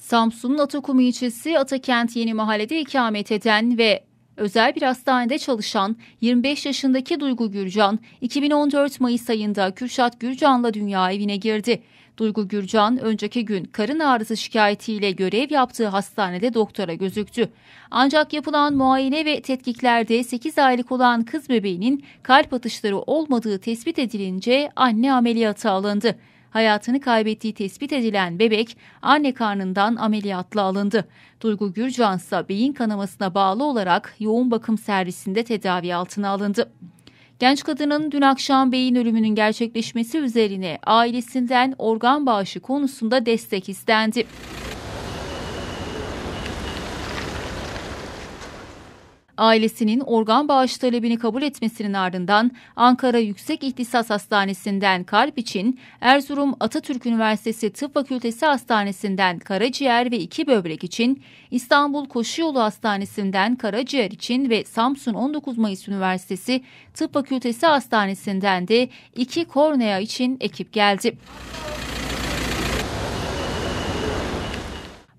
Samsun'un Atakum ilçesi Atakent Yeni Mahalle'de ikamet eden ve özel bir hastanede çalışan 25 yaşındaki Duygu Gürcan 2014 Mayıs ayında Kürşat Gürcan'la dünya evine girdi. Duygu Gürcan önceki gün karın ağrısı şikayetiyle görev yaptığı hastanede doktora gözüktü. Ancak yapılan muayene ve tetkiklerde 8 aylık olan kız bebeğinin kalp atışları olmadığı tespit edilince anne ameliyata alındı. Hayatını kaybettiği tespit edilen bebek anne karnından ameliyatla alındı. Duygu Gürcan ise beyin kanamasına bağlı olarak yoğun bakım servisinde tedavi altına alındı. Genç kadının dün akşam beyin ölümünün gerçekleşmesi üzerine ailesinden organ bağışı konusunda destek istendi. Ailesinin organ bağış talebini kabul etmesinin ardından Ankara Yüksek İhtisas Hastanesi'nden kalp için, Erzurum Atatürk Üniversitesi Tıp Fakültesi Hastanesi'nden karaciğer ve iki böbrek için, İstanbul Koşuyolu Hastanesi'nden karaciğer için ve Samsun 19 Mayıs Üniversitesi Tıp Fakültesi Hastanesi'nden de iki kornea için ekip geldi.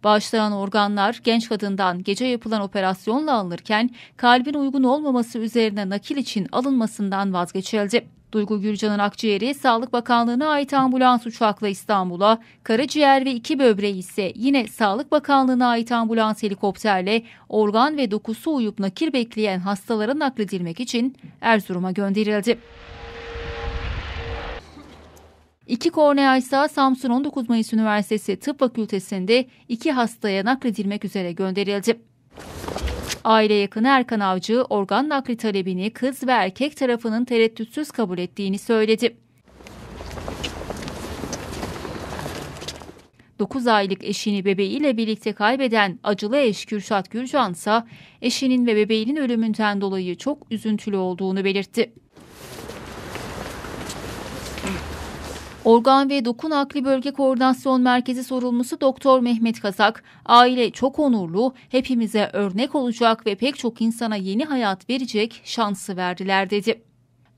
Bağışlayan organlar genç kadından gece yapılan operasyonla alınırken kalbin uygun olmaması üzerine nakil için alınmasından vazgeçildi. Duygu Gürcan'ın akciğeri Sağlık Bakanlığı'na ait ambulans uçakla İstanbul'a, karaciğer ve iki böbreği ise yine Sağlık Bakanlığı'na ait ambulans helikopterle organ ve dokusu uyup nakil bekleyen hastalara nakledilmek için Erzurum'a gönderildi. İki kornea ise Samsun 19 Mayıs Üniversitesi Tıp Fakültesi'nde iki hastaya nakledilmek üzere gönderildi. Aile yakını Erkan Avcı organ nakli talebini kız ve erkek tarafının tereddütsüz kabul ettiğini söyledi. 9 aylık eşini bebeğiyle birlikte kaybeden acılı eş Kürşat Gürcan ise eşinin ve bebeğinin ölümünden dolayı çok üzüntülü olduğunu belirtti. Organ ve Doku Nakli Bölge Koordinasyon Merkezi sorumlusu Doktor Mehmet Kazak, aile çok onurlu, hepimize örnek olacak ve pek çok insana yeni hayat verecek şansı verdiler dedi.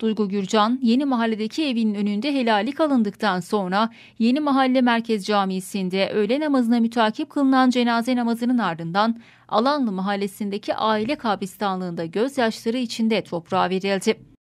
Duygu Gürcan, Yeni Mahalle'deki evinin önünde helalik alındıktan sonra Yeni Mahalle Merkez Camisi'nde öğle namazına mütakip kılınan cenaze namazının ardından Alanlı Mahallesi'ndeki aile kabristanlığında gözyaşları içinde toprağa verildi.